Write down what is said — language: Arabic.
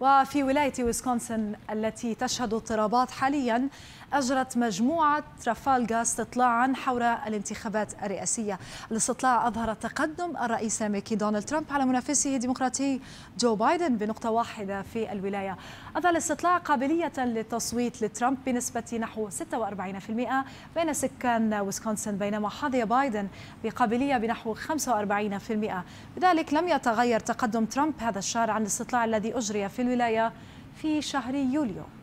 وفي ولاية ويسكونسن التي تشهد اضطرابات حاليا أجرت مجموعة رافالغا استطلاعا حول الانتخابات الرئاسية الاستطلاع أظهر تقدم الرئيس الأمريكي دونالد ترامب على منافسه الديمقراطي جو بايدن بنقطة واحدة في الولاية أظهر الاستطلاع قابلية للتصويت لترامب بنسبة نحو 46% بين سكان ويسكونسن بينما حظي بايدن بقابلية بنحو 45% بذلك لم يتغير تقدم ترامب هذا الشهر عن الاستطلاع الذي أجري في الولاية في شهر يوليو